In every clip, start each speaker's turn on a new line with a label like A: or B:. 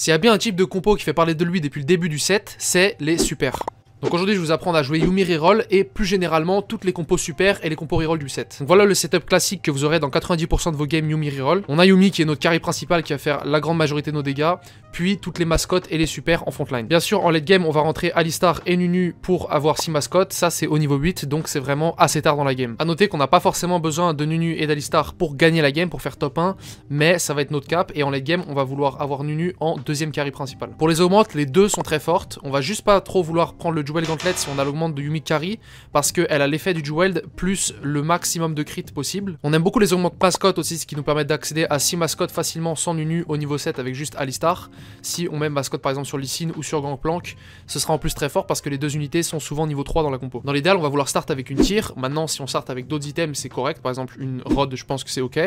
A: S'il y a bien un type de compo qui fait parler de lui depuis le début du set, c'est les super. Donc aujourd'hui je vais vous apprendre à jouer Yumi Reroll et plus généralement toutes les compos super et les compos reroll du set. Donc voilà le setup classique que vous aurez dans 90% de vos games Yumi Reroll. On a Yumi qui est notre carry principal qui va faire la grande majorité de nos dégâts, puis toutes les mascottes et les supers en frontline. Bien sûr en late game on va rentrer Alistar et Nunu pour avoir 6 mascottes, ça c'est au niveau 8 donc c'est vraiment assez tard dans la game. A noter qu'on n'a pas forcément besoin de Nunu et d'Alistar pour gagner la game, pour faire top 1, mais ça va être notre cap et en late game on va vouloir avoir Nunu en deuxième carry principal. Pour les augmentes les deux sont très fortes, on va juste pas trop vouloir prendre le les si on a l'augment de Yumikari parce qu'elle a l'effet du Jewel plus le maximum de crit possible. On aime beaucoup les de mascotte aussi, ce qui nous permet d'accéder à 6 mascottes facilement sans Nunu au niveau 7 avec juste Alistar. Si on met mascotte par exemple sur Lissine ou sur Gangplank, ce sera en plus très fort parce que les deux unités sont souvent niveau 3 dans la compo. Dans l'idéal, on va vouloir start avec une tire. Maintenant, si on start avec d'autres items, c'est correct. Par exemple, une rod, je pense que c'est ok.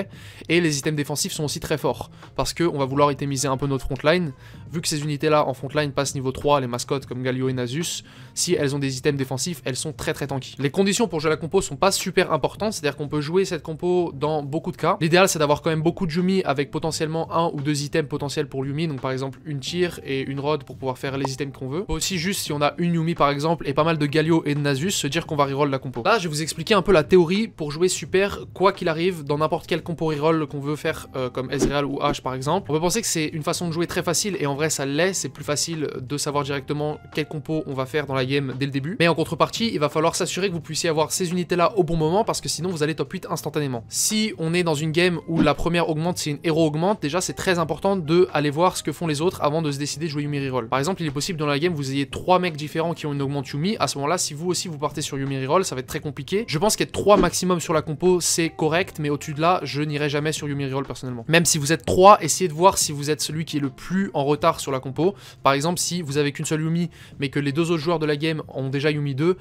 A: Et les items défensifs sont aussi très forts parce qu'on va vouloir itemiser un peu notre frontline. Vu que ces unités-là en frontline passent niveau 3, les mascottes comme Galio et Nasus, si elles ont des items défensifs, elles sont très très tanky. Les conditions pour jouer la compo sont pas super importantes, c'est-à-dire qu'on peut jouer cette compo dans beaucoup de cas. L'idéal c'est d'avoir quand même beaucoup de Yumi avec potentiellement un ou deux items potentiels pour Yumi, donc par exemple une tire et une rod pour pouvoir faire les items qu'on veut. aussi juste si on a une Yumi par exemple et pas mal de Galio et de Nasus, se dire qu'on va reroll la compo. Là je vais vous expliquer un peu la théorie pour jouer super quoi qu'il arrive dans n'importe quelle compo reroll qu'on veut faire euh, comme Ezreal ou H par exemple. On peut penser que c'est une façon de jouer très facile et en vrai ça l'est, c'est plus facile de savoir directement quelle compo on va faire dans la game dès le début. Mais en contrepartie, il va falloir s'assurer que vous puissiez avoir ces unités-là au bon moment parce que sinon vous allez top 8 instantanément. Si on est dans une game où la première augmente, c'est une héros augmente, déjà c'est très important de aller voir ce que font les autres avant de se décider de jouer Yumi Reroll. Par exemple, il est possible dans la game vous ayez trois mecs différents qui ont une augmente Yumi. À ce moment-là, si vous aussi vous partez sur Yumi Reroll, ça va être très compliqué. Je pense qu'être trois maximum sur la compo, c'est correct, mais au-dessus de là, je n'irai jamais sur Yumi Reroll personnellement. Même si vous êtes trois, essayez de voir si vous êtes celui qui est le plus en retard sur la compo. Par exemple, si vous avez qu'une seule Yumi, mais que les deux autres joueurs de la game ont déjà Yumi 2,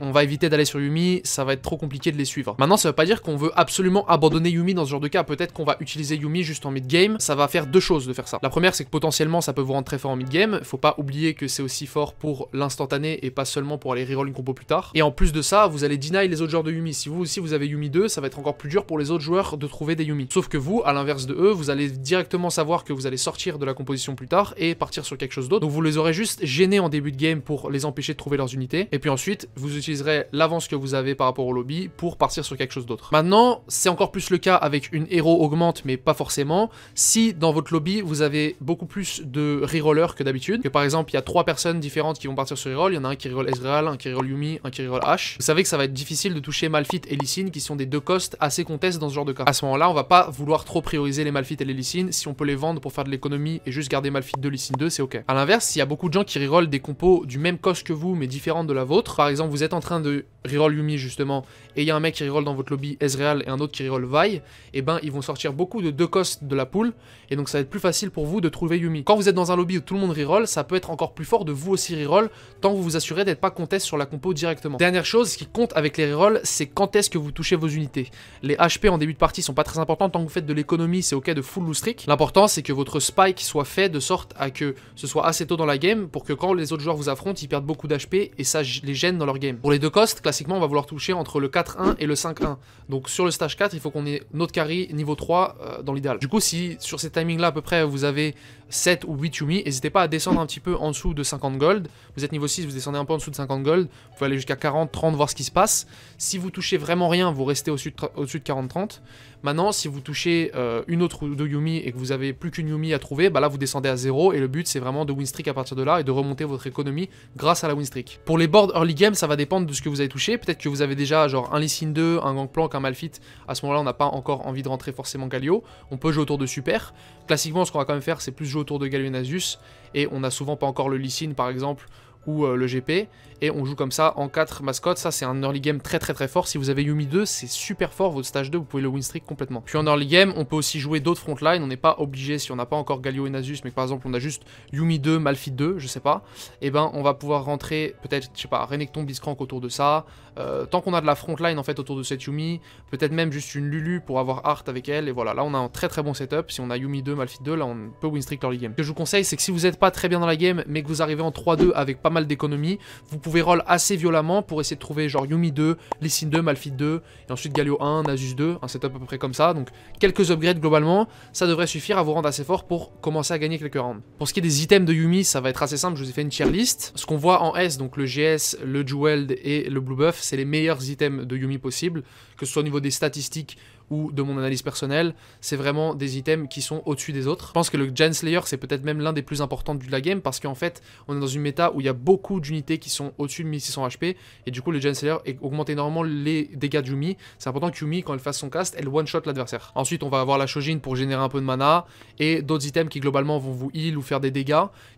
A: on va éviter d'aller sur Yumi, ça va être trop compliqué de les suivre. Maintenant, ça veut pas dire qu'on veut absolument abandonner Yumi dans ce genre de cas. Peut-être qu'on va utiliser Yumi juste en mid-game. Ça va faire deux choses de faire ça. La première, c'est que potentiellement, ça peut vous rendre très fort en mid-game. Faut pas oublier que c'est aussi fort pour l'instantané et pas seulement pour aller reroll une compo plus tard. Et en plus de ça, vous allez deny les autres joueurs de Yumi. Si vous aussi vous avez Yumi 2, ça va être encore plus dur pour les autres joueurs de trouver des Yumi. Sauf que vous, à l'inverse de eux, vous allez directement savoir que vous allez sortir de la composition plus tard et partir sur quelque chose d'autre. Donc vous les aurez juste gênés en début de game pour les empêcher de trouver leurs unités. Et puis ensuite, vous utiliserez l'avance que vous avez par rapport au lobby pour partir sur quelque chose d'autre. Maintenant, c'est encore plus le cas avec une héros augmente, mais pas forcément, si dans votre lobby, vous avez beaucoup plus de rerollers que d'habitude, que par exemple, il y a trois personnes différentes qui vont partir sur reroll, il y en a un qui reroll Ezreal, un qui reroll Yumi, un qui reroll H. Vous savez que ça va être difficile de toucher Malphite et Lysine, qui sont des deux costes assez contestes dans ce genre de cas. À ce moment-là, on va pas vouloir trop prioriser les Malphite et les Lysine, si on peut les vendre pour faire de l'économie et juste garder Malphite 2, Lysine 2, c'est ok. À l'inverse, s'il y a beaucoup de gens qui rerollent des compos du même cost que vous, mais différentes de la vôtre, par exemple, vous êtes en train de reroll Yumi justement, et il y a un mec qui reroll dans votre lobby Ezreal et un autre qui reroll Vi, et eh ben ils vont sortir beaucoup de deux costes de la poule, et donc ça va être plus facile pour vous de trouver Yumi. Quand vous êtes dans un lobby où tout le monde reroll, ça peut être encore plus fort de vous aussi reroll, tant que vous vous assurez d'être pas contest sur la compo directement. Dernière chose, ce qui compte avec les rerolls, c'est quand est-ce que vous touchez vos unités. Les HP en début de partie sont pas très importants, tant que vous faites de l'économie, c'est ok de full loose trick. L'important c'est que votre spike soit fait de sorte à que ce soit assez tôt dans la game, pour que quand les autres joueurs vous affrontent, ils perdent beaucoup d'HP, et ça les gêne dans leur game. Pour les deux costes, on va vouloir toucher entre le 4-1 et le 5-1. Donc sur le stage 4, il faut qu'on ait notre carry niveau 3 euh, dans l'idéal. Du coup, si sur ces timings-là, à peu près, vous avez 7 ou 8 Yumi, n'hésitez pas à descendre un petit peu en dessous de 50 gold. Vous êtes niveau 6, vous descendez un peu en dessous de 50 gold. Vous pouvez aller jusqu'à 40, 30, voir ce qui se passe. Si vous touchez vraiment rien, vous restez au-dessus de, 40, 30. Maintenant, si vous touchez euh, une autre ou deux Yumi et que vous avez plus qu'une Yumi à trouver, bah là vous descendez à 0 et le but c'est vraiment de win streak à partir de là et de remonter votre économie grâce à la win streak. Pour les boards early game, ça va dépendre de ce que vous avez touché Peut-être que vous avez déjà genre un Lissine 2, un Gangplank, un Malphite. À ce moment-là, on n'a pas encore envie de rentrer forcément Galio. On peut jouer autour de Super. Classiquement, ce qu'on va quand même faire, c'est plus jouer autour de Galio Nasus. Et on n'a souvent pas encore le Lissine, par exemple, ou euh, le GP. Et on joue comme ça en 4 mascottes. Ça, c'est un early game très très très fort. Si vous avez Yumi 2, c'est super fort. Votre stage 2, vous pouvez le win streak complètement. Puis en early game, on peut aussi jouer d'autres frontlines, On n'est pas obligé, si on n'a pas encore Galio et Nasus, mais par exemple, on a juste Yumi 2, Malphite 2, je sais pas. Et eh ben, on va pouvoir rentrer peut-être, je sais pas, Renekton, Biscrank autour de ça. Euh, tant qu'on a de la frontline en fait autour de cette Yumi, peut-être même juste une Lulu pour avoir Art avec elle. Et voilà, là, on a un très très bon setup. Si on a Yumi 2, Malphite 2, là, on peut win streak early game. Ce que je vous conseille, c'est que si vous n'êtes pas très bien dans la game, mais que vous arrivez en 3-2 avec pas mal d'économie, Vous pouvez roll assez violemment pour essayer de trouver genre Yumi 2, Lysine 2, Malphite 2, et ensuite Galio 1, Nasus 2, un setup à peu près comme ça. Donc quelques upgrades globalement, ça devrait suffire à vous rendre assez fort pour commencer à gagner quelques rounds. Pour ce qui est des items de Yumi, ça va être assez simple, je vous ai fait une tier list. Ce qu'on voit en S, donc le GS, le Jeweled et le Blue Buff, c'est les meilleurs items de Yumi possible, que ce soit au niveau des statistiques ou de mon analyse personnelle, c'est vraiment des items qui sont au-dessus des autres. Je pense que le Slayer c'est peut-être même l'un des plus importants de la game parce qu'en fait on est dans une méta où il y a beaucoup d'unités qui sont au-dessus de 1600 HP et du coup le Slayer augmente énormément les dégâts Yumi. C'est important que Yumi quand elle fasse son cast elle one-shot l'adversaire. Ensuite on va avoir la Shogin pour générer un peu de mana et d'autres items qui globalement vont vous heal ou faire des dégâts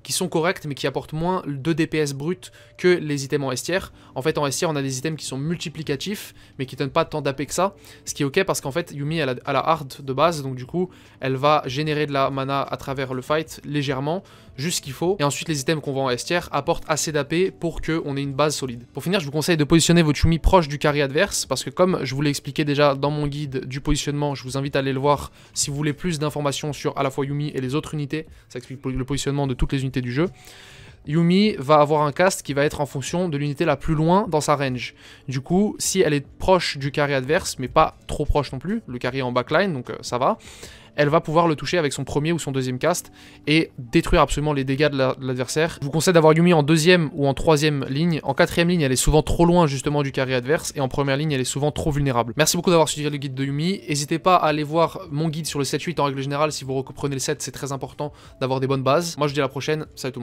A: qui sont corrects mais qui apportent moins de DPS brut que les items en estière. En fait en estière on a des items qui sont multiplicatifs mais qui donnent pas tant d'AP que ça ce qui est ok parce qu'en fait Yumi, elle a, la hard de base, donc du coup, elle va générer de la mana à travers le fight légèrement, juste ce qu'il faut. Et ensuite, les items qu'on vend en estière apportent assez d'AP pour qu'on ait une base solide. Pour finir, je vous conseille de positionner votre Yumi proche du carré adverse, parce que comme je vous l'ai expliqué déjà dans mon guide du positionnement, je vous invite à aller le voir si vous voulez plus d'informations sur à la fois Yumi et les autres unités. Ça explique le positionnement de toutes les unités du jeu. Yumi va avoir un cast qui va être en fonction de l'unité la plus loin dans sa range. Du coup, si elle est proche du carré adverse, mais pas trop proche non plus, le carré en backline, donc euh, ça va, elle va pouvoir le toucher avec son premier ou son deuxième cast et détruire absolument les dégâts de l'adversaire. je vous conseille d'avoir Yumi en deuxième ou en troisième ligne. En quatrième ligne, elle est souvent trop loin justement du carré adverse et en première ligne, elle est souvent trop vulnérable. Merci beaucoup d'avoir suivi le guide de Yumi. N'hésitez pas à aller voir mon guide sur le 7-8 en règle générale. Si vous reprenez le 7, c'est très important d'avoir des bonnes bases. Moi, je dis à la prochaine. Salut tout le monde.